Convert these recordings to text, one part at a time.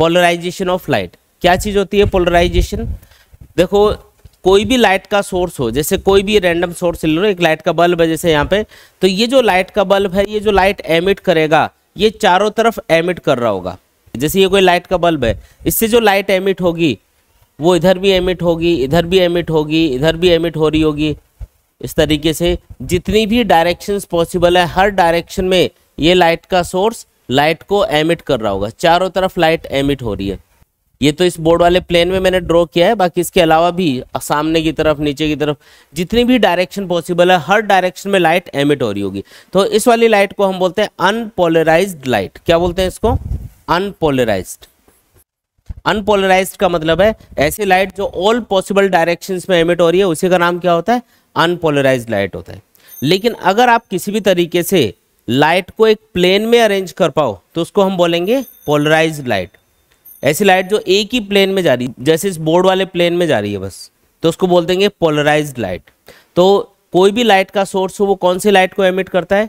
polarisation of light क्या चीज़ होती है पोलराइजेशन देखो कोई भी लाइट का सोर्स हो जैसे कोई भी रैंडम सोर्स ले लो एक लाइट का बल्ब है जैसे यहाँ पे तो ये जो लाइट का बल्ब है ये जो लाइट एमिट करेगा ये चारों तरफ एमिट कर रहा होगा जैसे ये कोई लाइट का बल्ब है इससे जो लाइट एमिट होगी वो इधर भी एमिट होगी इधर भी एमिट होगी इधर भी एमिट हो रही होगी इस तरीके से जितनी भी डायरेक्शंस पॉसिबल है हर डायरेक्शन में ये लाइट का सोर्स लाइट को एमिट कर रहा होगा चारों तरफ लाइट एमिट हो रही है ये तो इस बोर्ड वाले प्लेन में मैंने ड्रॉ किया है बाकी इसके अलावा भी सामने की तरफ नीचे की तरफ जितनी भी डायरेक्शन पॉसिबल है हर डायरेक्शन में लाइट एमिट हो रही होगी तो इस वाली लाइट को हम बोलते हैं अनपोलराइज लाइट क्या बोलते हैं इसको अनपोलराइज अनपोलराइज का मतलब है ऐसी लाइट जो ऑल पॉसिबल डायरेक्शन में एमिट हो रही है उसी का नाम क्या होता है अनपोलराइज लाइट होता है लेकिन अगर आप किसी भी तरीके से लाइट को एक प्लेन में अरेंज कर पाओ तो उसको हम बोलेंगे पोलराइज लाइट ऐसी लाइट जो एक ही प्लेन में जा रही है जैसे इस बोर्ड वाले प्लेन में जा रही है बस तो उसको बोल देंगे पोलराइज लाइट तो कोई भी लाइट का सोर्स हो वो कौन सी लाइट को एमिट करता है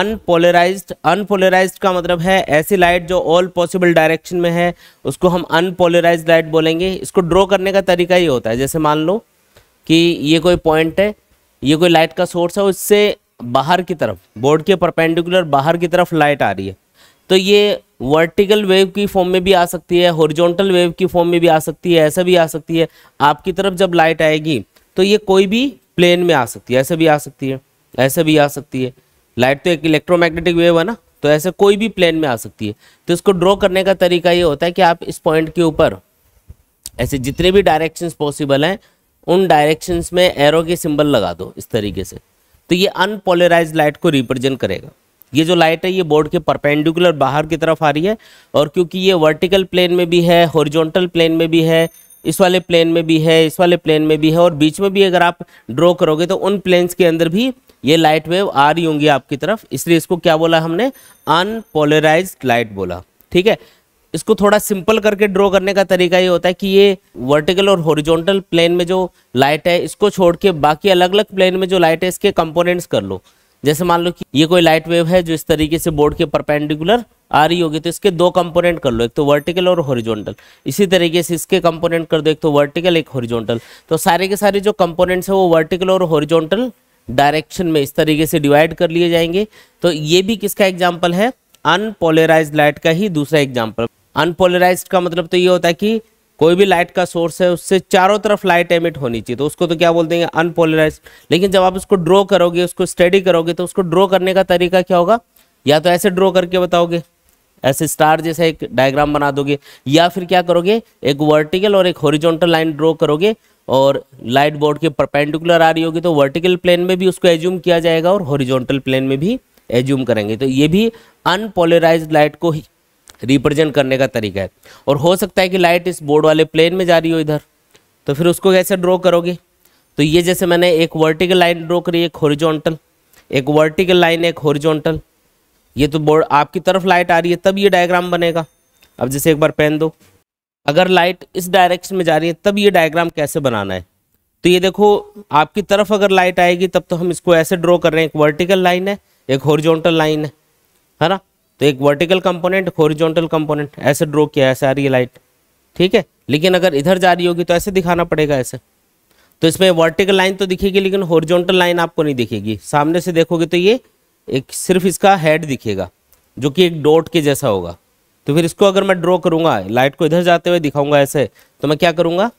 अनपोलराइज अनपोलराइज का मतलब है ऐसी लाइट जो ऑल पॉसिबल डायरेक्शन में है उसको हम अनपोलराइज लाइट बोलेंगे इसको ड्रॉ करने का तरीका ये होता है जैसे मान लो कि ये कोई पॉइंट है ये कोई लाइट का सोर्स है उससे बाहर की तरफ बोर्ड के परपेंडिकुलर बाहर की तरफ लाइट आ रही है तो ये वर्टिकल वेव की फॉर्म में भी आ सकती है हॉरिजॉन्टल वेव की फॉर्म में भी आ सकती है ऐसे भी आ सकती है आपकी तरफ जब लाइट आएगी तो ये कोई भी प्लेन में आ सकती है ऐसे भी आ सकती है ऐसे भी आ सकती है लाइट तो एक इलेक्ट्रोमैग्नेटिक वेव है ना तो ऐसे कोई भी प्लेन में आ सकती है तो इसको ड्रॉ करने का तरीका ये होता है कि आप इस पॉइंट के ऊपर ऐसे जितने भी डायरेक्शंस पॉसिबल हैं उन डायरेक्शंस में एरो के सिंबल लगा दो इस तरीके से तो ये अनपोलराइज लाइट को रिप्रेजेंट करेगा ये जो लाइट है ये बोर्ड के परपेंडिकुलर बाहर की तरफ आ रही है और क्योंकि ये वर्टिकल प्लेन में भी है हॉरिजॉन्टल प्लेन में भी है इस वाले प्लेन में भी है इस वाले प्लेन में भी है और बीच में भी अगर आप ड्रॉ करोगे तो उन प्लेन्स के अंदर भी ये लाइट वेव आ रही होंगी आपकी तरफ इसलिए इसको क्या बोला हमने अनपोलराइज लाइट बोला ठीक है इसको थोड़ा सिंपल करके ड्रॉ करने का तरीका ये होता है कि ये वर्टिकल और हॉरिजॉन्टल प्लेन में जो लाइट है इसको छोड़ के बाकी अलग अलग प्लेन में जो लाइट है इसके कंपोनेंट्स कर लो जैसे मान लो कि ये कोई लाइट वेव है जो इस तरीके से बोर्ड के परपेंडिकुलर आ रही होगी तो इसके दो कंपोनेंट कर लो एक तो वर्टिकल और हॉरिजॉन्टल इसी तरीके से इसके कंपोनेंट कर दो एक तो वर्टिकल एक हॉरिजॉन्टल तो सारे के सारे जो कंपोनेंट्स है वो वर्टिकल और हॉरिजॉन्टल डायरेक्शन में इस तरीके से डिवाइड कर लिए जाएंगे तो ये भी किसका एग्जाम्पल है अनपोलराइज लाइट का ही दूसरा एग्जाम्पल अनपोलराइज का मतलब तो ये होता है कि कोई भी लाइट का सोर्स है उससे चारों तरफ लाइट एमिट होनी चाहिए तो उसको तो क्या बोल देंगे अनपोलराइज लेकिन जब आप उसको ड्रॉ करोगे उसको स्टडी करोगे तो उसको ड्रॉ करने का तरीका क्या होगा या तो ऐसे ड्रॉ करके बताओगे ऐसे स्टार जैसा एक डायग्राम बना दोगे या फिर क्या करोगे एक वर्टिकल और एक हॉरिजॉन्टल लाइन ड्रॉ करोगे और लाइट बोर्ड के परपेंडिकुलर आ रही होगी तो वर्टिकल प्लेन में भी उसको एज्यूम किया जाएगा और हॉरिजॉन्टल प्लेन में भी एज्यूम करेंगे तो ये भी अनपोलराइज लाइट को रिप्रेजेंट करने का तरीका है और हो सकता है कि लाइट इस बोर्ड वाले प्लेन में जा रही हो इधर तो फिर उसको कैसे ड्रॉ करोगे तो ये जैसे मैंने एक वर्टिकल लाइन ड्रॉ करी एक हॉरिजॉन्टल एक वर्टिकल लाइन एक हॉरिजॉन्टल ये तो बोर्ड आपकी तरफ लाइट आ रही है तब ये डायग्राम बनेगा अब जैसे एक बार पेन दो अगर लाइट इस डायरेक्शन में जा रही है तब ये डायग्राम कैसे बनाना है तो ये देखो आपकी तरफ अगर लाइट आएगी तब तो हम इसको ऐसे ड्रॉ कर रहे हैं एक वर्टिकल लाइन है एक हॉरिजॉन्टल लाइन है है ना तो एक वर्टिकल कंपोनेंट हॉरिजॉन्टल कंपोनेंट ऐसे ड्रॉ किया ऐसे आ रही है लाइट ठीक है लेकिन अगर इधर जा रही होगी तो ऐसे दिखाना पड़ेगा ऐसे तो इसमें वर्टिकल लाइन तो दिखेगी लेकिन हॉरिजॉन्टल लाइन आपको नहीं दिखेगी सामने से देखोगे तो ये एक सिर्फ इसका हेड दिखेगा जो कि एक डॉट के जैसा होगा तो फिर इसको अगर मैं ड्रॉ करूंगा लाइट को इधर जाते हुए दिखाऊंगा ऐसे तो मैं क्या करूंगा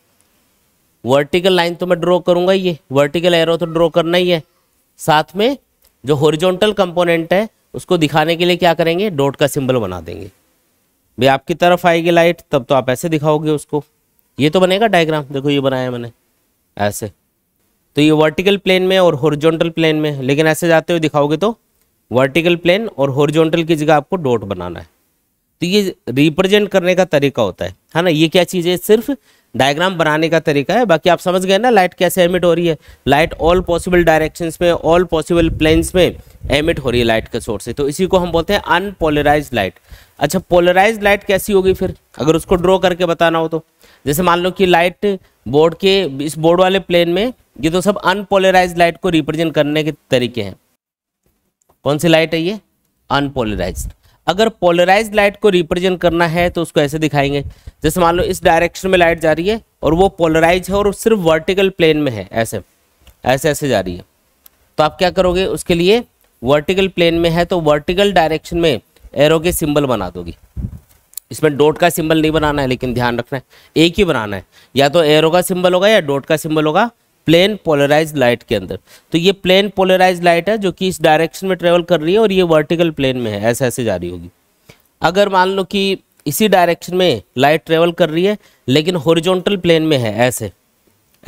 वर्टिकल लाइन तो मैं ड्रॉ करूंगा ये वर्टिकल एरो तो ड्रॉ करना ही है साथ में जो हॉरिजॉन्टल कंपोनेंट है उसको दिखाने के लिए क्या करेंगे डॉट का सिंबल बना देंगे भाई आपकी तरफ आएगी लाइट तब तो आप ऐसे दिखाओगे उसको ये तो बनेगा डायग्राम देखो ये बनाया मैंने ऐसे तो ये वर्टिकल प्लेन में और हॉरिजॉन्टल प्लेन में लेकिन ऐसे जाते हुए दिखाओगे तो वर्टिकल प्लेन और हॉरिजॉन्टल की जगह आपको डॉट बनाना है तो ये रिप्रेजेंट करने का तरीका होता है है ना ये क्या चीज़ है सिर्फ डायग्राम बनाने का तरीका है बाकी आप समझ गए ना लाइट कैसे एमिट हो रही है लाइट ऑल पॉसिबल डायरेक्शंस में ऑल पॉसिबल प्लेन्स में एमिट हो रही है लाइट के सोर्स से तो इसी को हम बोलते हैं अनपोलराइज लाइट अच्छा पोलराइज लाइट कैसी होगी फिर अगर उसको ड्रॉ करके बताना हो तो जैसे मान लो कि लाइट बोर्ड के इस बोर्ड वाले प्लेन में ये तो सब अनपोलराइज लाइट को रिप्रेजेंट करने के तरीके हैं कौन सी लाइट है ये अनपोलराइज्ड अगर पोलराइज लाइट को रिप्रेजेंट करना है तो उसको ऐसे दिखाएंगे जैसे मान लो इस डायरेक्शन में लाइट जा रही है और वो पोलराइज है और सिर्फ वर्टिकल प्लेन में है ऐसे ऐसे ऐसे जा रही है तो आप क्या करोगे उसके लिए वर्टिकल प्लेन में है तो वर्टिकल डायरेक्शन में एरो के सिंबल बना दोगे इसमें डोट का सिंबल नहीं बनाना है लेकिन ध्यान रखना है एक ही बनाना है या तो एरो का सिंबल होगा या डोट का सिंबल होगा प्लेन पोलराइज लाइट के अंदर तो ये प्लेन पोलराइज लाइट है जो कि इस डायरेक्शन में ट्रेवल कर रही है और ये वर्टिकल प्लेन में है ऐसे ऐसे जा रही होगी अगर मान लो कि इसी डायरेक्शन में लाइट ट्रेवल कर रही है लेकिन हॉरिजॉन्टल प्लेन में है ऐसे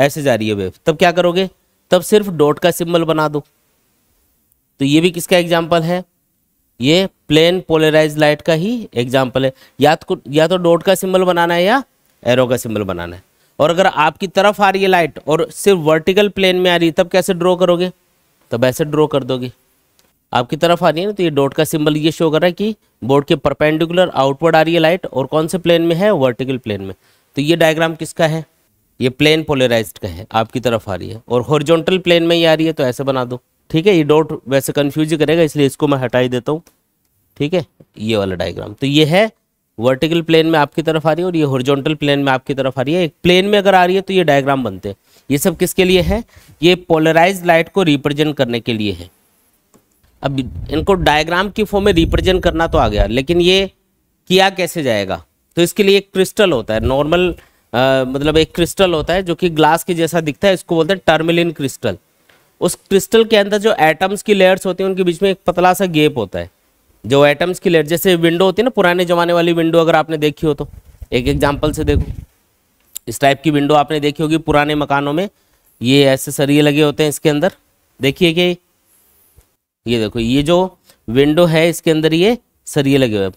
ऐसे जा रही है वेव तब क्या करोगे तब सिर्फ डॉट का सिंबल बना दो तो ये भी किसका एग्जाम्पल है ये प्लेन पोलराइज लाइट का ही एग्जाम्पल है या तो या तो डॉट का सिंबल बनाना है या एरो का सिंबल बनाना है और अगर आपकी तरफ आ रही है लाइट और सिर्फ वर्टिकल प्लेन में आ रही है तब कैसे ड्रॉ करोगे तब ऐसे ड्रॉ कर दोगे आपकी तरफ आ रही है ना तो ये डॉट का सिंबल ये शो कर रहा है कि बोर्ड के परपेंडिकुलर आउटवर्ड आ रही है लाइट और कौन से प्लेन में है वर्टिकल प्लेन में तो ये डायग्राम किसका है ये प्लेन पोलराइज का है आपकी तरफ आ रही है और हॉरिजॉन्टल प्लेन में ही आ रही है तो ऐसे बना दो ठीक है ये डॉट वैसे कन्फ्यूज ही करेगा इसलिए इसको मैं हटाई देता हूँ ठीक है ये वाला डायग्राम तो ये है वर्टिकल प्लेन में आपकी तरफ आ रही है और ये हॉरिजॉन्टल प्लेन में आपकी तरफ आ रही है एक प्लेन में अगर आ रही है तो ये डायग्राम बनते हैं ये सब किसके लिए है ये पोलराइज लाइट को रिप्रेजेंट करने के लिए है अब इनको डायग्राम की फॉर्म में रिप्रेजेंट करना तो आ गया लेकिन ये किया कैसे जाएगा तो इसके लिए एक क्रिस्टल होता है नॉर्मल मतलब एक क्रिस्टल होता है जो कि ग्लास के जैसा दिखता है इसको बोलते हैं टर्मिलिन क्रिस्टल उस क्रिस्टल के अंदर जो एटम्स की लेयर्स होती हैं उनके बीच में एक पतला सा गेप होता है जो एटम्स की लेयर जैसे विंडो होती है ना पुराने ज़माने वाली विंडो अगर आपने देखी हो तो एक एग्जाम्पल से देखो इस टाइप की विंडो आपने देखी होगी पुराने मकानों में ये ऐसे सरिये लगे होते हैं इसके अंदर देखिए कि ये देखो ये जो विंडो है इसके अंदर ये सरिये लगे हुए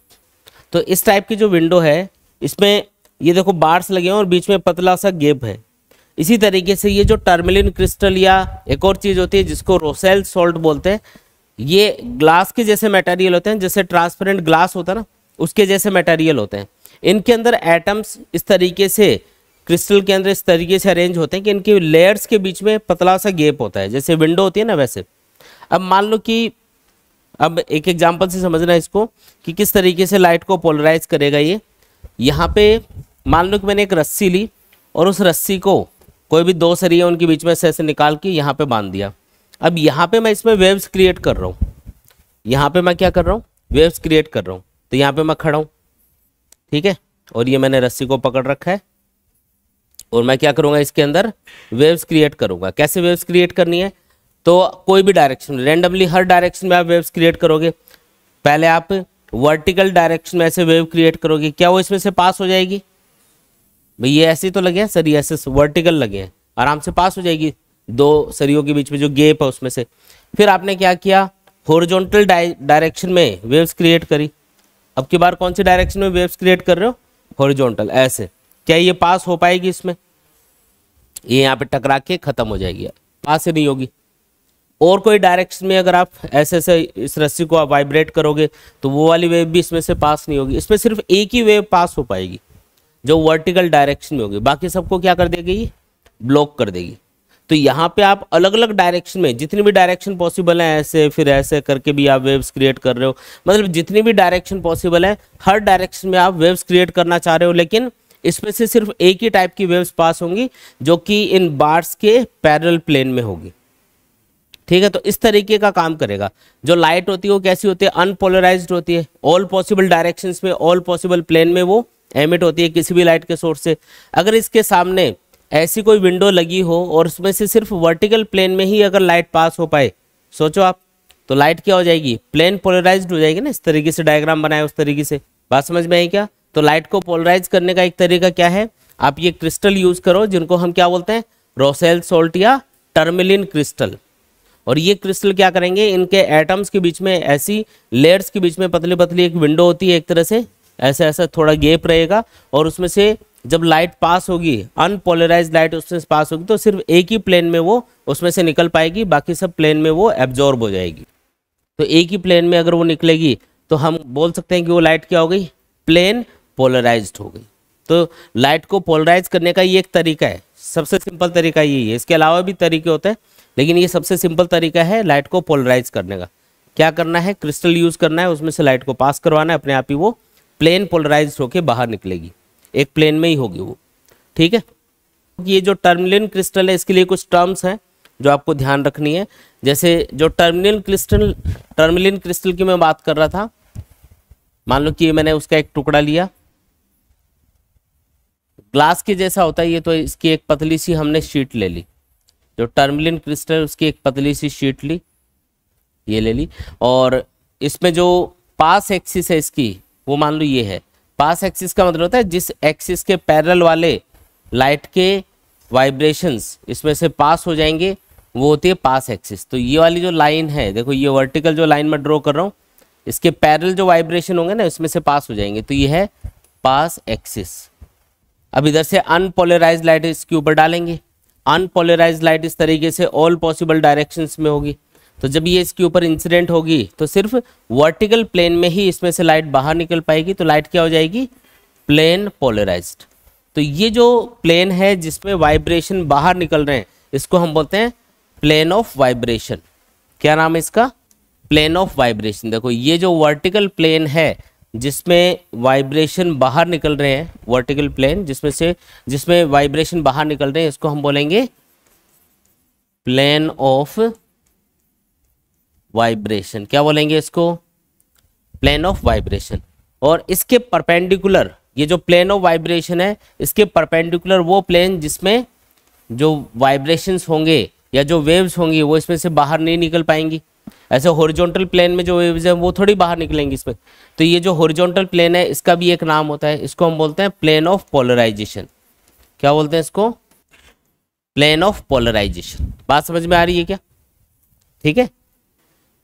तो इस टाइप की जो विंडो है इसमें ये देखो बार्स लगे हैं और बीच में पतला सा गेप है इसी तरीके से ये जो टर्मिलिन क्रिस्टल या एक और चीज़ होती है जिसको रोसेल सॉल्ट बोलते हैं ये ग्लास के जैसे मटेरियल होते हैं जैसे ट्रांसपेरेंट ग्लास होता है ना उसके जैसे मटेरियल होते हैं इनके अंदर एटम्स इस तरीके से क्रिस्टल के अंदर इस तरीके से अरेंज होते हैं कि इनके लेयर्स के बीच में पतला सा गेप होता है जैसे विंडो होती है ना वैसे अब मान लो कि अब एक एग्जाम्पल से समझना है इसको कि किस तरीके से लाइट को पोलराइज करेगा ये यहाँ पे मान लो कि मैंने एक रस्सी ली और उस रस्सी को कोई भी दो सरिया उनके बीच में से ऐसे निकाल के यहाँ पे बांध दिया अब यहाँ पे मैं इसमें वेव्स क्रिएट कर रहा हूँ यहाँ पे मैं क्या कर रहा हूँ वेव्स क्रिएट कर रहा हूँ तो यहाँ पे मैं खड़ा हूँ ठीक है और ये मैंने रस्सी को पकड़ रखा है और मैं क्या करूँगा इसके अंदर वेव्स क्रिएट करूँगा कैसे वेव्स क्रिएट करनी है तो कोई भी डायरेक्शन रेंडमली हर डायरेक्शन में आप वेव्स क्रिएट करोगे पहले आप वर्टिकल डायरेक्शन में ऐसे वेव क्रिएट करोगे क्या वो इसमें से पास हो जाएगी भाई ये ऐसे तो लगे हैं सर ये ऐसे वर्टिकल लगे हैं आराम से पास हो जाएगी दो सरियों के बीच में जो गेप है उसमें से फिर आपने क्या किया होरिजोनटल डायरेक्शन में वेव्स क्रिएट करी अब की बार कौन सी डायरेक्शन में वेव्स क्रिएट कर रहे हो हॉरिजॉन्टल ऐसे क्या ये पास हो पाएगी इसमें ये यहाँ पे टकरा के खत्म हो जाएगी पास ही नहीं होगी और कोई डायरेक्शन में अगर आप ऐसे ऐसे इस रस्सी को आप वाइब्रेट करोगे तो वो वाली वेव भी इसमें से पास नहीं होगी इसमें सिर्फ एक ही वेव पास हो पाएगी जो वर्टिकल डायरेक्शन में होगी बाकी सबको क्या कर देगी ब्लॉक कर देगी तो यहाँ पे आप अलग अलग डायरेक्शन में जितनी भी डायरेक्शन पॉसिबल है ऐसे फिर ऐसे करके भी आप वेव्स क्रिएट कर रहे हो मतलब जितनी भी डायरेक्शन पॉसिबल है हर डायरेक्शन में आप वेव्स क्रिएट करना चाह रहे हो लेकिन इसमें से सिर्फ एक ही टाइप की वेव्स पास होंगी जो कि इन बार्स के पैरल प्लेन में होगी ठीक है तो इस तरीके का काम करेगा जो लाइट होती है वो कैसी होती है अनपोलराइज होती है ऑल पॉसिबल डायरेक्शंस में ऑल पॉसिबल प्लेन में वो एमिट होती है किसी भी लाइट के सोर्स से अगर इसके सामने ऐसी कोई विंडो लगी हो और उसमें से सिर्फ वर्टिकल प्लेन में ही अगर लाइट पास हो पाए सोचो आप तो लाइट क्या हो जाएगी प्लेन पोलराइज हो जाएगी ना इस तरीके से डायग्राम बनाए उस तरीके से बात समझ में आई क्या तो लाइट को पोलराइज करने का एक तरीका क्या है आप ये क्रिस्टल यूज करो जिनको हम क्या बोलते हैं रोसेल सोल्ट या टर्मिलिन क्रिस्टल और ये क्रिस्टल क्या करेंगे इनके एटम्स के बीच में ऐसी लेयर्स के बीच में पतली पतली एक विंडो होती है एक तरह से ऐसा ऐसा थोड़ा गेप रहेगा और उसमें से जब लाइट पास होगी अनपोलराइज लाइट उसमें पास होगी तो सिर्फ एक ही प्लेन में वो उसमें से निकल पाएगी बाकी सब प्लेन में वो एब्जॉर्ब हो जाएगी तो एक ही प्लेन में अगर वो निकलेगी तो हम बोल सकते हैं कि वो लाइट क्या हो गई प्लेन पोलराइज हो गई तो लाइट को पोलराइज करने का ये एक तरीका है सबसे सिंपल तरीका यही है इसके अलावा भी तरीके होते हैं लेकिन ये सबसे सिंपल तरीका है लाइट को पोलराइज करने का क्या करना है क्रिस्टल यूज करना है उसमें से लाइट को पास करवाना है अपने आप ही वो प्लेन पोलराइज होकर बाहर निकलेगी एक प्लेन में ही होगी वो ठीक है ये जो टर्मिनल क्रिस्टल है इसके लिए कुछ टर्म्स हैं जो आपको ध्यान रखनी है जैसे जो टर्मिनल क्रिस्टल टर्मिलिन क्रिस्टल की मैं बात कर रहा था मान लो कि मैंने उसका एक टुकड़ा लिया ग्लास के जैसा होता है ये तो इसकी एक पतली सी हमने शीट ले ली जो टर्मिलिन क्रिस्टल उसकी एक पतली सी शीट ली ये ले ली और इसमें जो पास एक्सिस है इसकी वो मान लो ये है पास एक्सिस का मतलब होता है जिस एक्सिस के पैरल वाले लाइट के वाइब्रेशंस इसमें से पास हो जाएंगे वो होती है पास एक्सिस तो ये वाली जो लाइन है देखो ये वर्टिकल जो लाइन मैं ड्रॉ कर रहा हूँ इसके पैरल जो वाइब्रेशन होंगे ना इसमें से पास हो जाएंगे तो ये है पास एक्सिस अब इधर से अनपोलराइज लाइट इसके ऊपर डालेंगे अनपोलराइज लाइट इस तरीके से ऑल पॉसिबल डायरेक्शंस में होगी तो जब ये इसके ऊपर इंसिडेंट होगी तो सिर्फ वर्टिकल प्लेन में ही इसमें से लाइट बाहर निकल पाएगी तो लाइट क्या हो जाएगी प्लेन पोलराइज तो ये जो प्लेन है जिसमें वाइब्रेशन बाहर निकल रहे हैं इसको हम बोलते हैं प्लेन ऑफ वाइब्रेशन क्या नाम है इसका प्लेन ऑफ वाइब्रेशन देखो ये जो वर्टिकल प्लेन है जिसमें वाइब्रेशन बाहर निकल रहे हैं वर्टिकल प्लेन जिसमें से जिसमें वाइब्रेशन बाहर निकल रहे हैं इसको हम बोलेंगे प्लेन ऑफ वाइब्रेशन क्या बोलेंगे इसको प्लेन ऑफ वाइब्रेशन और इसके परपेंडिकुलर ये जो प्लेन ऑफ वाइब्रेशन है इसके परपेंडिकुलर वो प्लेन जिसमें जो वाइब्रेशंस होंगे या जो वेव्स होंगी वो इसमें से बाहर नहीं निकल पाएंगी ऐसे होरिजोनटल प्लेन में जो वेव्स हैं वो थोड़ी बाहर निकलेंगी इसमें तो ये जो होरिजोनटल प्लेन है इसका भी एक नाम होता है इसको हम बोलते हैं प्लेन ऑफ पोलराइजेशन क्या बोलते हैं इसको प्लेन ऑफ पोलराइजेशन बात समझ में आ रही है क्या ठीक है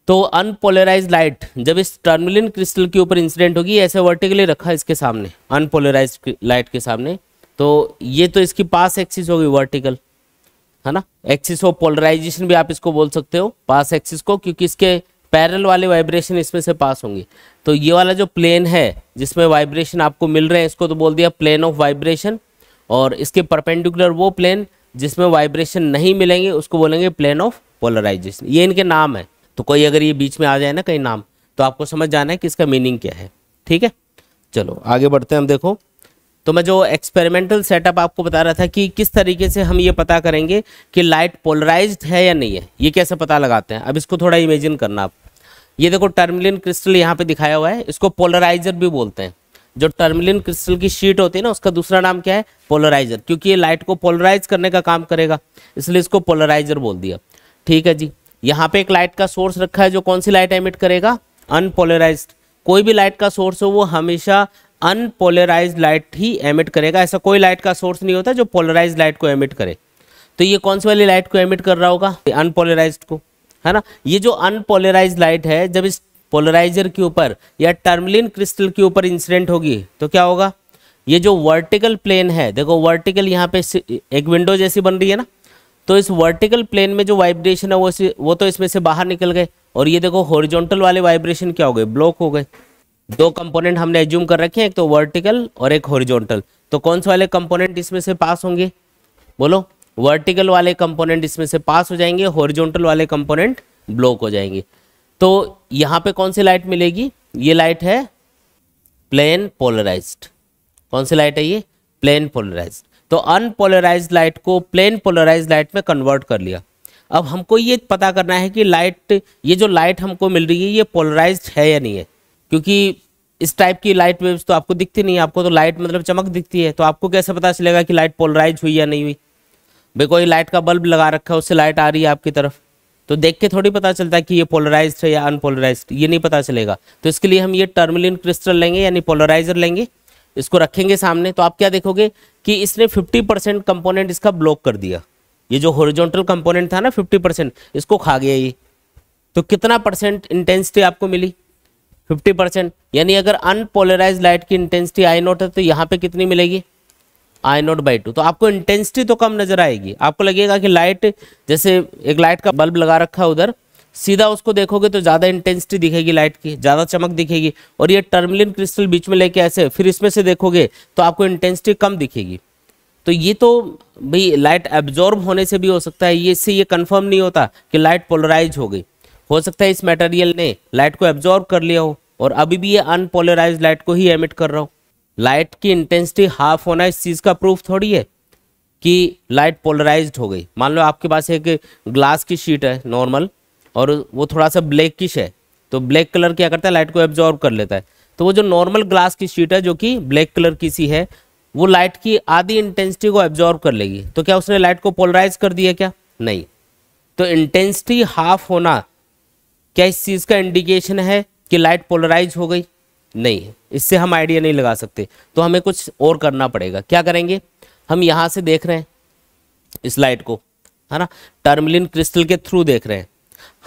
तो अनपोलराइज लाइट जब इस टर्मिलिन क्रिस्टल के ऊपर इंसिडेंट होगी ऐसे वर्टिकली रखा इसके सामने अनपोलराइज लाइट के सामने तो ये तो इसकी पास एक्सिस होगी वर्टिकल है ना एक्सिस ऑफ पोलराइजेशन भी आप इसको बोल सकते हो पास एक्सिस को क्योंकि इसके पैरल वाले वाइब्रेशन इसमें से पास होंगे तो ये वाला जो प्लेन है जिसमें वाइब्रेशन आपको मिल रहे हैं इसको तो बोल दिया प्लेन ऑफ वाइब्रेशन और इसके परपेंडिकुलर वो प्लेन जिसमें वाइब्रेशन नहीं मिलेंगे उसको बोलेंगे प्लेन ऑफ पोलराइजेशन ये इनके नाम है तो कोई अगर ये बीच में आ जाए ना कहीं नाम तो आपको समझ जाना है कि इसका मीनिंग क्या है ठीक है चलो आगे बढ़ते हैं हम देखो तो मैं जो एक्सपेरिमेंटल सेटअप आपको बता रहा था कि किस तरीके से हम ये पता करेंगे कि लाइट पोलराइज्ड है या नहीं है ये कैसे पता लगाते हैं अब इसको थोड़ा इमेजिन करना आप ये देखो टर्मिलिन क्रिस्टल यहाँ पे दिखाया हुआ है इसको पोलराइजर भी बोलते हैं जो टर्मिलिन क्रिस्टल की शीट होती है ना उसका दूसरा नाम क्या है पोलराइजर क्योंकि ये लाइट को पोलराइज करने का काम करेगा इसलिए इसको पोलराइजर बोल दिया ठीक है जी यहाँ पे एक लाइट का सोर्स रखा है जो कौन सी लाइट एमिट करेगा अनपोलराइज कोई भी लाइट का सोर्स हो वो हमेशा अनपोलराइज लाइट ही एमिट करेगा ऐसा कोई लाइट का सोर्स नहीं होता जो पोलराइज लाइट को एमिट करे तो ये कौन सी वाली लाइट को एमिट कर रहा होगा अनपोलराइज को है ना ये जो अनपोलराइज लाइट है जब इस पोलराइजर के ऊपर या टर्मलिन क्रिस्टल के ऊपर इंसिडेंट होगी तो क्या होगा ये जो वर्टिकल प्लेन है देखो वर्टिकल यहाँ पे एक विंडो जैसी बन रही है ना तो इस वर्टिकल प्लेन में जो वाइब्रेशन है वो वो तो इसमें से बाहर निकल गए और ये देखो हॉरिजॉन्टल वाले वाइब्रेशन क्या हो गए ब्लॉक हो गए दो कंपोनेंट हमने एज्यूम कर रखे हैं एक तो वर्टिकल और एक हॉरिजॉन्टल तो कौन से वाले कंपोनेंट इसमें से पास होंगे बोलो वर्टिकल वाले कंपोनेंट इसमें से पास हो जाएंगे हॉरिजॉन्टल वाले कंपोनेंट ब्लॉक हो जाएंगे तो यहां पे कौन सी लाइट मिलेगी ये लाइट है प्लेन पोलराइज्ड कौन सी लाइट है ये प्लेन पोलराइज्ड तो अनपोलराइज लाइट को प्लेन पोलराइज लाइट में कन्वर्ट कर लिया अब हमको ये पता करना है कि लाइट ये जो लाइट हमको मिल रही है ये पोलराइज है या नहीं है क्योंकि इस टाइप की लाइट वेव्स तो आपको दिखती नहीं है आपको तो लाइट मतलब चमक दिखती है तो आपको कैसे पता चलेगा कि लाइट पोलराइज हुई या नहीं हुई भाई कोई लाइट का बल्ब लगा रखा है उससे लाइट आ रही है आपकी तरफ तो देख के थोड़ी पता चलता है कि ये पोलराइज है या अनपोलराइज ये नहीं पता चलेगा तो इसके लिए हम ये टर्मिलिन क्रिस्टल लेंगे यानी पोलराइजर लेंगे इसको रखेंगे सामने तो आप क्या देखोगे कि इसने 50 परसेंट कंपोनेंट इसका ब्लॉक कर दिया ये जो हॉरिजॉन्टल कंपोनेंट था ना 50 परसेंट इसको खा गया ये तो कितना परसेंट इंटेंसिटी आपको मिली 50 परसेंट यानी अगर अनपोलराइज लाइट की इंटेंसिटी आई नोट है तो यहाँ पे कितनी मिलेगी आई नोट बाई टू तो आपको इंटेंसिटी तो कम नजर आएगी आपको लगेगा कि लाइट जैसे एक लाइट का बल्ब लगा रखा है उधर सीधा उसको देखोगे तो ज़्यादा इंटेंसिटी दिखेगी लाइट की ज़्यादा चमक दिखेगी और ये टर्मलिन क्रिस्टल बीच में लेके ऐसे फिर इसमें से देखोगे तो आपको इंटेंसिटी कम दिखेगी तो ये तो भाई लाइट एब्जॉर्ब होने से भी हो सकता है ये इससे ये कंफर्म नहीं होता कि लाइट पोलराइज हो गई हो सकता है इस मटेरियल ने लाइट को एब्जॉर्ब कर लिया हो और अभी भी ये अनपोलराइज लाइट को ही एमिट कर रहा हो लाइट की इंटेंसिटी हाफ होना इस चीज़ का प्रूफ थोड़ी है कि लाइट पोलराइज्ड हो गई मान लो आपके पास एक ग्लास की शीट है नॉर्मल और वो थोड़ा सा ब्लैकिश है तो ब्लैक कलर क्या करता है लाइट को एब्जॉर्व कर लेता है तो वो जो नॉर्मल ग्लास की शीट है जो कि ब्लैक कलर की सी है वो लाइट की आधी इंटेंसिटी को एब्जॉर्व कर लेगी तो क्या उसने लाइट को पोलराइज कर दिया क्या नहीं तो इंटेंसिटी हाफ होना क्या इस चीज़ का इंडिकेशन है कि लाइट पोलराइज हो गई नहीं इससे हम आइडिया नहीं लगा सकते तो हमें कुछ और करना पड़ेगा क्या करेंगे हम यहाँ से देख रहे हैं इस लाइट को है ना टर्मिलिन क्रिस्टल के थ्रू देख रहे हैं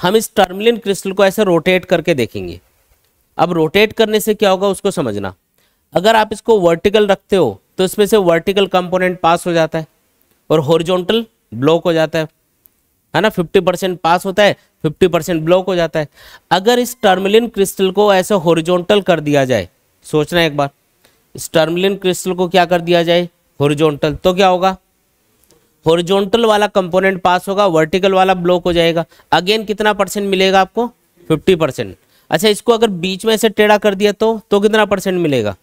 हम इस टर्मिलिन क्रिस्टल को ऐसे रोटेट करके देखेंगे अब रोटेट करने से क्या होगा उसको समझना अगर आप इसको वर्टिकल रखते हो तो इसमें से वर्टिकल कंपोनेंट पास हो जाता है और हॉरिजॉन्टल ब्लॉक हो जाता है है ना 50 परसेंट पास होता है 50 परसेंट ब्लॉक हो जाता है अगर इस टर्मिलिन क्रिस्टल को ऐसे हॉरिजॉन्टल कर दिया जाए सोचना एक बार इस टर्मिलिन क्रिस्टल को क्या कर दिया जाए हॉरिजॉन्टल तो क्या होगा हॉरिजॉन्टल वाला कंपोनेंट पास होगा वर्टिकल वाला ब्लॉक हो जाएगा अगेन कितना परसेंट मिलेगा आपको फिफ्टी परसेंट अच्छा इसको अगर बीच में से टेढ़ा कर दिया तो तो कितना परसेंट मिलेगा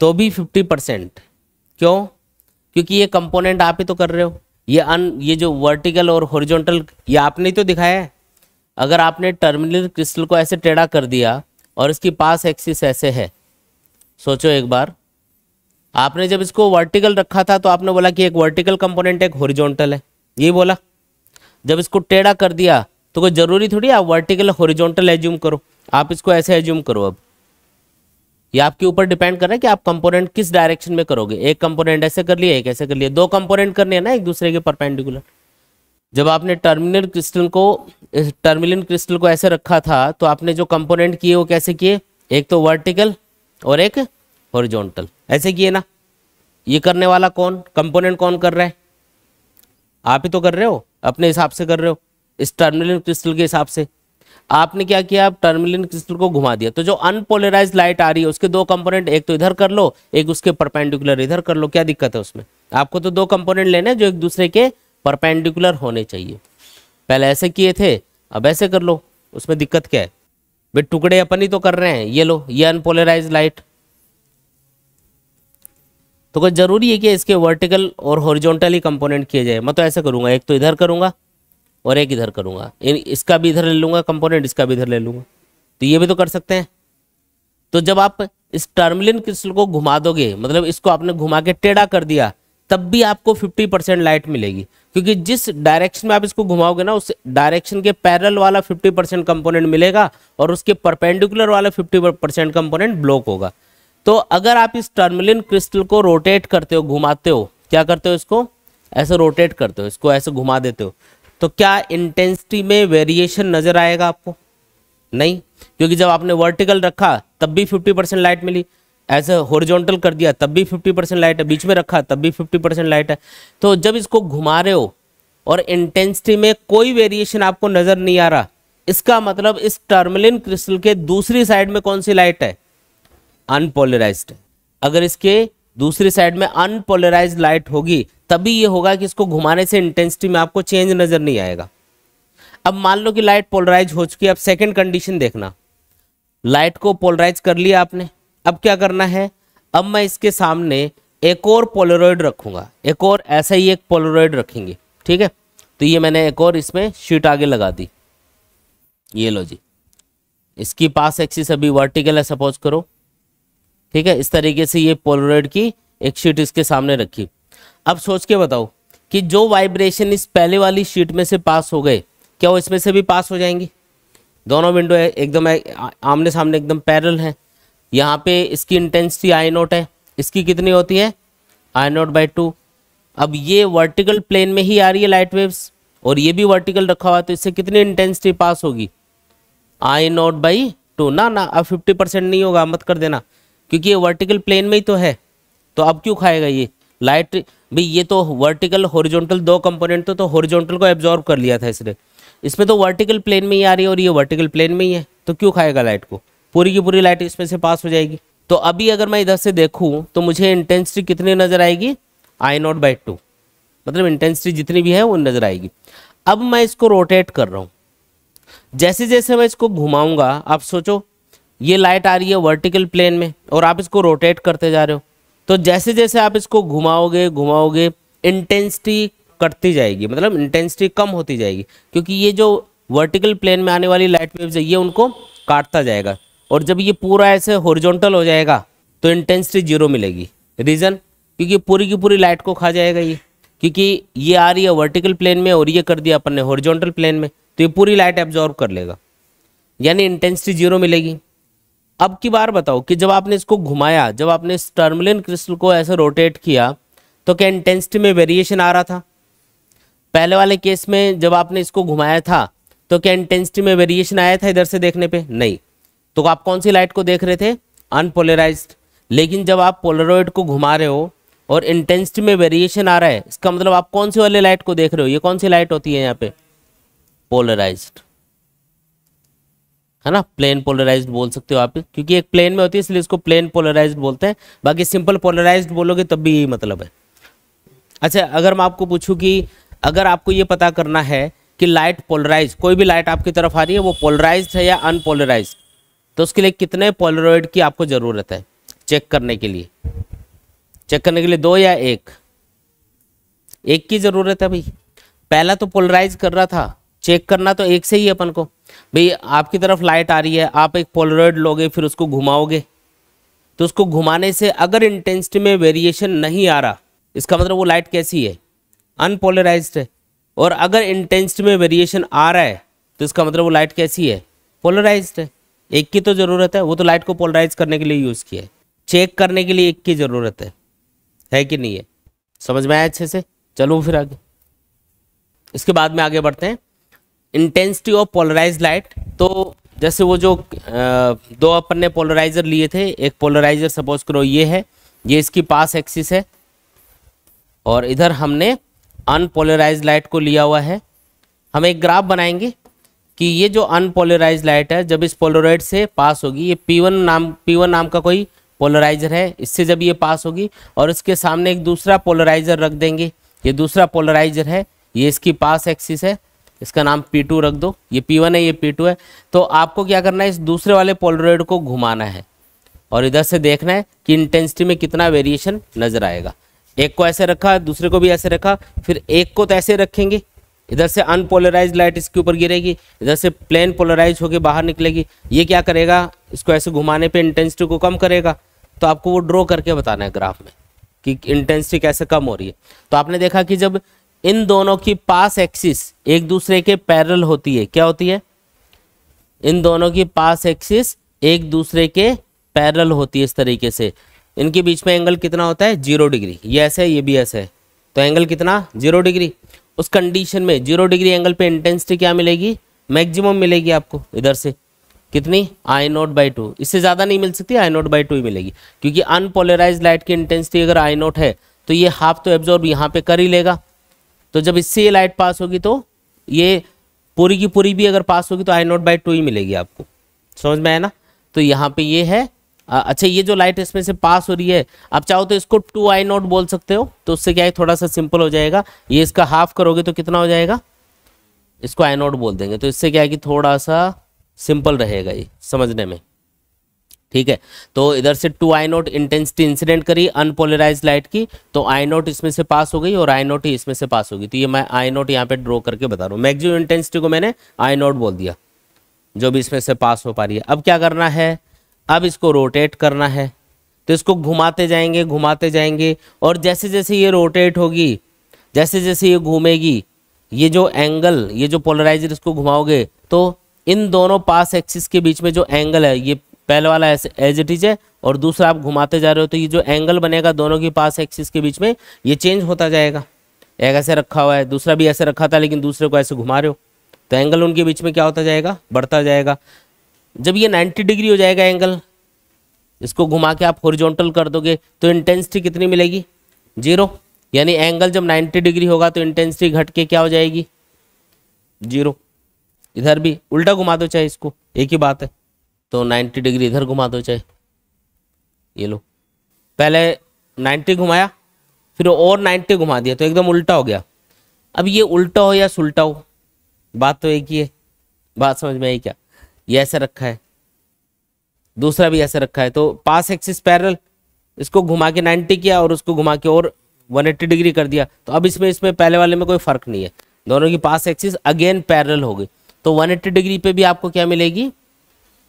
तो भी फिफ्टी परसेंट क्यों क्योंकि ये कंपोनेंट आप ही तो कर रहे हो ये अन ये जो वर्टिकल और हॉरिजॉन्टल ये आपने ही तो दिखाया है अगर आपने टर्मिनल क्रिस्टल को ऐसे टेढ़ा कर दिया और इसकी पास एक्सिस ऐसे है सोचो एक बार आपने जब इसको वर्टिकल रखा था तो आपने बोला कि एक वर्टिकल कंपोनेंट एक हॉरिजॉन्टल है ये बोला जब इसको टेढ़ा कर दिया तो कोई जरूरी थोड़ी आप वर्टिकल हॉरिजॉन्टल एज्यूम करो आप इसको ऐसे एज्यूम करो अब ये आपके ऊपर डिपेंड कर रहा है कि आप कंपोनेंट किस डायरेक्शन में करोगे एक कंपोनेंट ऐसे कर लिया एक ऐसे कर लिया दो कंपोनेंट करने हैं ना एक दूसरे के परपेंडिकुलर जब आपने टर्मिनल क्रिस्टल को टर्मिनल क्रिस्टल को ऐसे रखा था तो आपने जो कंपोनेंट किए वो कैसे किए एक तो वर्टिकल और एक हॉरिजॉन्टल ऐसे किए ना ये करने वाला कौन कंपोनेंट कौन कर रहा है आप ही तो कर रहे हो अपने हिसाब से कर रहे हो इस टर्मिलिन क्रिस्टल के हिसाब से आपने क्या किया आप टर्मिलिन क्रिस्टल को घुमा दिया तो जो अनपोलराइज लाइट आ रही है उसके दो कंपोनेंट एक तो इधर कर लो एक उसके परपेंडिकुलर इधर कर लो क्या दिक्कत है उसमें आपको तो दो कंपोनेंट लेने जो एक दूसरे के परपेंडिकुलर होने चाहिए पहले ऐसे किए थे अब ऐसे कर लो उसमें दिक्कत क्या है भाई टुकड़े अपन ही तो कर रहे हैं ये लो ये अनपोलराइज लाइट तो कोई ज़रूरी है कि इसके वर्टिकल और हॉरिजॉन्टली कंपोनेंट किए जाए मैं तो ऐसा करूंगा एक तो इधर करूंगा और एक इधर करूंगा इसका भी इधर ले लूंगा कंपोनेंट इसका भी इधर ले लूंगा तो ये भी तो कर सकते हैं तो जब आप इस टर्मिलिन क्रिस्टल को घुमा दोगे मतलब इसको आपने घुमा के टेढ़ा कर दिया तब भी आपको 50 परसेंट लाइट मिलेगी क्योंकि जिस डायरेक्शन में आप इसको घुमाओगे ना उस डायरेक्शन के पैरल वाला 50 परसेंट कंपोनेंट मिलेगा और उसके परपेंडिकुलर वाला 50 परसेंट कंपोनेंट ब्लॉक होगा तो अगर आप इस टर्मलिन क्रिस्टल को रोटेट करते हो घुमाते हो क्या करते हो इसको ऐसे रोटेट करते हो इसको ऐसे घुमा देते हो तो क्या इंटेंसिटी में वेरिएशन नजर आएगा आपको नहीं क्योंकि जब आपने वर्टिकल रखा तब भी 50 परसेंट लाइट मिली ऐसे होरिजोनटल कर दिया तब भी 50 परसेंट लाइट है बीच में रखा तब भी 50 परसेंट लाइट है तो जब इसको घुमा रहे हो और इंटेंसिटी में कोई वेरिएशन आपको नजर नहीं आ रहा इसका मतलब इस टर्मलिन क्रिस्टल के दूसरी साइड में कौन सी लाइट है अनपोलराइज्ड है अगर इसके दूसरी साइड में अनपोलराइज लाइट होगी तभी ये होगा कि इसको घुमाने से इंटेंसिटी में आपको चेंज नज़र नहीं आएगा अब मान लो कि लाइट पोलराइज हो चुकी है अब सेकेंड कंडीशन देखना लाइट को पोलराइज कर लिया आपने अब क्या करना है अब मैं इसके सामने एक और पोलरॉइड रखूंगा एक और ऐसा ही एक पोलरॉइड रखेंगे ठीक है तो ये मैंने एक और इसमें शीट आगे लगा दी ये लो जी इसकी पास एक्सिस अभी वर्टिकल है सपोज करो ठीक है इस तरीके से ये पोलोराइड की एक शीट इसके सामने रखी अब सोच के बताओ कि जो वाइब्रेशन इस पहले वाली शीट में से पास हो गए क्या वो इसमें से भी पास हो जाएंगी दोनों विंडो है एकदम आमने सामने एकदम पैरल है यहाँ पे इसकी इंटेंसिटी आई नोट है इसकी कितनी होती है आई नोट बाई टू अब ये वर्टिकल प्लेन में ही आ रही है लाइट वेव्स और ये भी वर्टिकल रखा हुआ है तो इससे कितनी इंटेंसिटी पास होगी आई नोट बाई टू ना ना अब फिफ्टी परसेंट नहीं होगा मत कर देना क्योंकि ये वर्टिकल प्लेन में ही तो है तो अब क्यों खाएगा ये लाइट भाई ये तो वर्टिकल हॉरिजॉन्टल दो कंपोनेंट तो तो हॉरिजॉन्टल को एब्जॉर्ब कर लिया था इसने इसमें तो वर्टिकल प्लेन में ही आ रही है और ये वर्टिकल प्लेन में ही है तो क्यों खाएगा लाइट को पूरी की पूरी लाइट इसमें से पास हो जाएगी तो अभी अगर मैं इधर से देखूँ तो मुझे इंटेंसिटी कितनी नज़र आएगी आई नॉट बाई टू मतलब इंटेंसिटी जितनी भी है वो नज़र आएगी अब मैं इसको रोटेट कर रहा हूँ जैसे जैसे मैं इसको घुमाऊंगा आप सोचो ये लाइट आ रही है वर्टिकल प्लेन में और आप इसको रोटेट करते जा रहे हो तो जैसे जैसे आप इसको घुमाओगे घुमाओगे इंटेंसिटी कटती जाएगी मतलब इंटेंसिटी कम होती जाएगी क्योंकि ये जो वर्टिकल प्लेन में आने वाली लाइट वेव्स है ये उनको काटता जाएगा और जब ये पूरा ऐसे हॉरिजॉन्टल हो जाएगा तो इंटेंसिटी जीरो मिलेगी रीज़न क्योंकि पूरी की पूरी लाइट को खा जाएगा ये क्योंकि ये आ रही है वर्टिकल प्लेन में और ये कर दिया अपन ने हॉरिजॉन्टल प्लेन में तो ये पूरी लाइट एब्जॉर्ब कर लेगा यानी इंटेंसिटी जीरो मिलेगी अब की बार बताओ कि जब आपने इसको घुमाया जब आपने इस टर्मलिन क्रिस्टल को ऐसे रोटेट किया तो क्या इंटेंसिटी में वेरिएशन आ रहा था पहले वाले केस में जब आपने इसको घुमाया था तो क्या इंटेंसिटी में वेरिएशन आया था इधर से देखने पे नहीं तो आप कौन सी लाइट को देख रहे थे अनपोलराइज लेकिन जब आप पोलरॉइड को घुमा रहे हो और इंटेंसिटी में वेरिएशन आ रहा है इसका मतलब आप कौन सी वाली लाइट को देख रहे हो ये कौन सी लाइट होती है यहाँ पे पोलराइज्ड है ना प्लेन पोलराइज्ड बोल सकते हो आप क्योंकि एक प्लेन में होती है इसलिए इसको प्लेन पोलराइज्ड बोलते हैं बाकी सिंपल पोलराइज्ड बोलोगे तब भी यही मतलब है अच्छा अगर मैं आपको पूछूं कि अगर आपको ये पता करना है कि लाइट पोलराइज कोई भी लाइट आपकी तरफ आ रही है वो पोलराइज है या अनपोलराइज तो उसके लिए कितने पोलराइड की आपको ज़रूरत है चेक करने के लिए चेक करने के लिए दो या एक एक की ज़रूरत है भाई पहला तो पोलराइज कर रहा था चेक करना तो एक से ही अपन को भाई आपकी तरफ लाइट आ रही है आप एक पोलरॉइड लोगे फिर उसको घुमाओगे तो उसको घुमाने से अगर इंटेंसिटी में वेरिएशन नहीं आ रहा इसका मतलब वो लाइट कैसी है अनपोलराइज है और अगर इंटेंसिटी में वेरिएशन आ रहा है तो इसका मतलब वो लाइट कैसी है पोलराइज है एक की तो ज़रूरत है वो तो लाइट को पोलराइज करने के लिए यूज़ किया है चेक करने के लिए एक की ज़रूरत है है कि नहीं है समझ में आया अच्छे से चलो फिर आगे इसके बाद में आगे बढ़ते हैं इंटेंसिटी ऑफ पोलराइज लाइट तो जैसे वो जो दो अपन ने पोलराइजर लिए थे एक पोलराइजर सपोज करो ये है ये इसकी पास एक्सिस है और इधर हमने अनपोलराइज लाइट को लिया हुआ है हम एक ग्राफ बनाएंगे कि ये जो अनपोलराइज लाइट है जब इस पोलराइड से पास होगी ये P1 नाम P1 नाम का कोई पोलराइजर है इससे जब ये पास होगी और इसके सामने एक दूसरा पोलराइजर रख देंगे ये दूसरा पोलराइजर है ये इसकी पास एक्सिस है इसका नाम टू रख दो ये वन है ये टू है तो आपको क्या करना है इस दूसरे वाले पोलरॉइड को घुमाना है और इधर से देखना है कि इंटेंसिटी में कितना वेरिएशन नज़र आएगा एक को ऐसे रखा दूसरे को भी ऐसे रखा फिर एक को तो ऐसे रखेंगे इधर से अनपोलराइज लाइट इसके ऊपर गिरेगी इधर से प्लेन पोलराइज होकर बाहर निकलेगी ये क्या करेगा इसको ऐसे घुमाने पे इंटेंसिटी को कम करेगा तो आपको वो ड्रॉ करके बताना है ग्राफ में कि इंटेंसिटी कैसे कम हो रही है तो आपने देखा कि जब इन दोनों की पास एक्सिस एक दूसरे के पैरल होती है क्या होती है इन दोनों की पास एक्सिस एक दूसरे के पैरल होती है इस तरीके से इनके बीच में एंगल कितना होता है जीरो डिग्री ये ऐसे है ये भी ऐसे है तो एंगल कितना जीरो डिग्री उस कंडीशन में जीरो डिग्री एंगल पे इंटेंसिटी क्या मिलेगी मैक्सिमम मिलेगी आपको इधर से कितनी आई नोट बाई टू इससे ज़्यादा नहीं मिल सकती आई नोट बाई टू ही मिलेगी क्योंकि अनपोलराइज लाइट की इंटेंसिटी अगर आई नोट है तो ये हाफ तो एब्जॉर्ब यहाँ पे कर ही लेगा तो जब इससे ये लाइट पास होगी तो ये पूरी की पूरी भी अगर पास होगी तो आई नोट बाई टू ही मिलेगी आपको समझ में आया ना तो यहाँ पे ये है अच्छा ये जो लाइट इसमें से पास हो रही है आप चाहो तो इसको टू आई नोट बोल सकते हो तो उससे क्या है थोड़ा सा सिंपल हो जाएगा ये इसका हाफ करोगे तो कितना हो जाएगा इसको आई नोट बोल देंगे तो इससे क्या है कि थोड़ा सा सिंपल रहेगा ये समझने में ठीक है तो इधर से two I naught intensity incident करी अनपोलराइज लाइट की तो आई नोट इसमें से पास हो गई और आई नोट ही इसमें से पास होगी तो ये मैं आई नोट यहाँ पे ड्रॉ करके बता रहा हूँ मैक्सिमम इंटेंसिटी को मैंने आई नोट बोल दिया जो भी इसमें से पास हो पा रही है अब क्या करना है अब इसको रोटेट करना है तो इसको घुमाते जाएंगे घुमाते जाएंगे और जैसे जैसे ये रोटेट होगी जैसे जैसे ये घूमेगी ये जो एंगल ये जो पोलराइजर इसको घुमाओगे तो इन दोनों पास एक्सिस के बीच में जो एंगल है ये पहले वाला ऐसे एज इट इज है और दूसरा आप घुमाते जा रहे हो तो ये जो एंगल बनेगा दोनों के पास एक्सिस के बीच में ये चेंज होता जाएगा एक ऐसे रखा हुआ है दूसरा भी ऐसे रखा था लेकिन दूसरे को ऐसे घुमा रहे हो तो एंगल उनके बीच में क्या होता जाएगा बढ़ता जाएगा जब ये 90 डिग्री हो जाएगा एंगल इसको घुमा के आप हॉरिजॉन्टल कर दोगे तो इंटेंसिटी कितनी मिलेगी जीरो यानी एंगल जब 90 डिग्री होगा तो इंटेंसिटी घट के क्या हो जाएगी जीरो इधर भी उल्टा घुमा दो चाहे इसको एक ही बात है तो 90 डिग्री इधर घुमा दो चाहे ये लो पहले 90 घुमाया फिर और 90 घुमा दिया तो एकदम उल्टा हो गया अब ये उल्टा हो या सुलटा हो बात तो एक ही है बात समझ में आई क्या ये ऐसे रखा है दूसरा भी ऐसे रखा है तो पास एक्सिस पैरल इसको घुमा के 90 किया और उसको घुमा के और 180 डिग्री कर दिया तो अब इसमें इसमें पहले वाले में कोई फर्क नहीं है दोनों की पास एक्सिस अगेन पैरल हो गई तो 180 डिग्री पे भी आपको क्या मिलेगी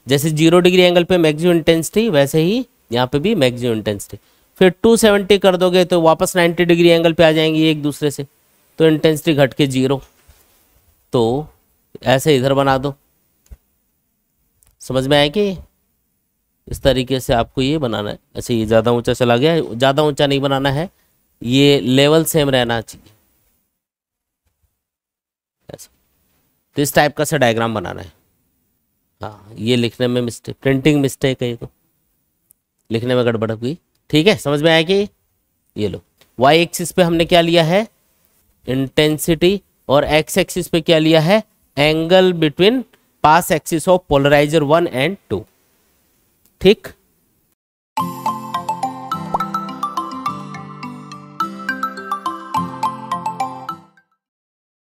जैसे जीरो डिग्री एंगल पे मैक्सिमम इंटेंसिटी वैसे ही यहाँ पे भी मैक्सिमम इंटेंसिटी फिर 270 कर दोगे तो वापस 90 डिग्री एंगल पे आ जाएंगी एक दूसरे से तो इंटेंसिटी घट के जीरो तो ऐसे इधर बना दो समझ में आए कि इस तरीके से आपको ये बनाना है ऐसे ये ज़्यादा ऊंचा चला गया ज़्यादा ऊंचा नहीं बनाना है ये लेवल सेम रहना चाहिए तो इस टाइप का सा डायग्राम बनाना है हाँ ये लिखने में मिस्टेक प्रिंटिंग मिस्टेक है ये तो लिखने में गड़बड़ हुई ठीक है समझ में आया कि ये लो वाई एक्सिस पे हमने क्या लिया है इंटेंसिटी और एक्स एक्सिस पे क्या लिया है angle between pass axis of polariser one and two ठीक